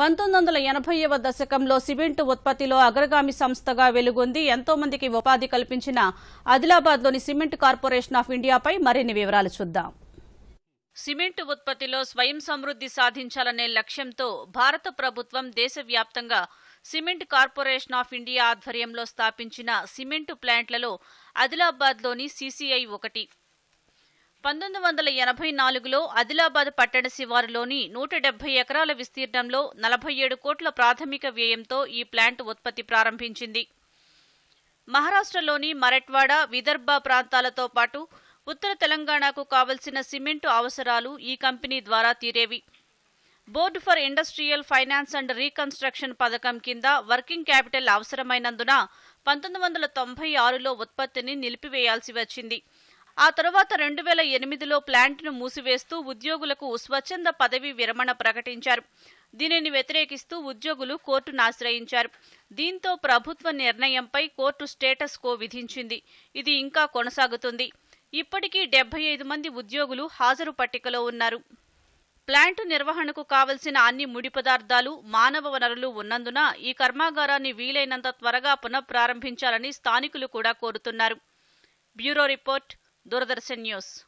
పంతొమ్మిది వందల ఎనభైవ దశకంలో సిమెంటు ఉత్పత్తిలో అగ్రగామి సంస్థగా వెలుగొంది ఎంతో మందికి ఉపాధి కల్పించిన ఆదిలాబాద్లోని సిమెంట్ కార్పొరేషన్ ఆఫ్ ఇండియాపై మరిన్ని వివరాలు చూద్దాం సిమెంట్ ఉత్పత్తిలో స్వయం సమృద్ధి సాధించాలనే లక్ష్యంతో భారత ప్రభుత్వం దేశవ్యాప్తంగా సిమెంట్ కార్పొరేషన్ ఆఫ్ ఇండియా ఆధ్వర్యంలో స్థాపించిన సిమెంటు ప్లాంట్లలో ఆదిలాబాద్లోని సీసీఐ ఒకటి పంతొమ్మిది వందల ఎనభై నాలుగులో ఆదిలాబాద్ పట్టణ శివారులోని నూట డెబ్బై ఎకరాల విస్తీర్ణంలో నలభై ఏడు కోట్ల ప్రాథమిక వ్యయంతో ఈ ప్లాంట్ ఉత్పత్తి ప్రారంభించింది మహారాష్ట్రలోని మరట్వాడ విదర్భ ప్రాంతాలతో పాటు ఉత్తర తెలంగాణకు కావలసిన సిమెంటు అవసరాలు ఈ కంపెనీ ద్వారా తీరేవి board for industrial finance and reconstruction పథకం కింద వర్కింగ్ క్యాపిటల్ అవసరమైనందున పంతొమ్మిది వందల తొంభై ఆరులో ఉత్పత్తిని నిలిపివేయాల్సి వచ్చింది ఆ తర్వాత రెండు వేల ఎనిమిదిలో ప్లాంట్ను మూసివేస్తూ ఉద్యోగులకు స్వచ్ఛంద పదవి విరమణ ప్రకటించారు దీనిని వ్యతిరేకిస్తూ ఉద్యోగులు కోర్టును ఆశ్రయించారు దీంతో ప్రభుత్వ నిర్ణయంపై కోర్టు స్టేటస్ కో విధించింది ఇది ఇంకా కొనసాగుతుంది ఇప్పటికీ డెబ్బై ఐదు మంది ఉద్యోగులు హాజరు పట్టికలో ఉన్నారు ప్లాంటు నిర్వహణకు కావలసిన అన్ని ముడి పదార్థాలు మానవ వనరులు ఉన్నందున ఈ కర్మాగారాన్ని వీలైనంత త్వరగా పునఃప్రారంభించాలని స్థానికులు కూడా కోరుతున్నారు బ్యూరో రిపోర్ట్ Dorders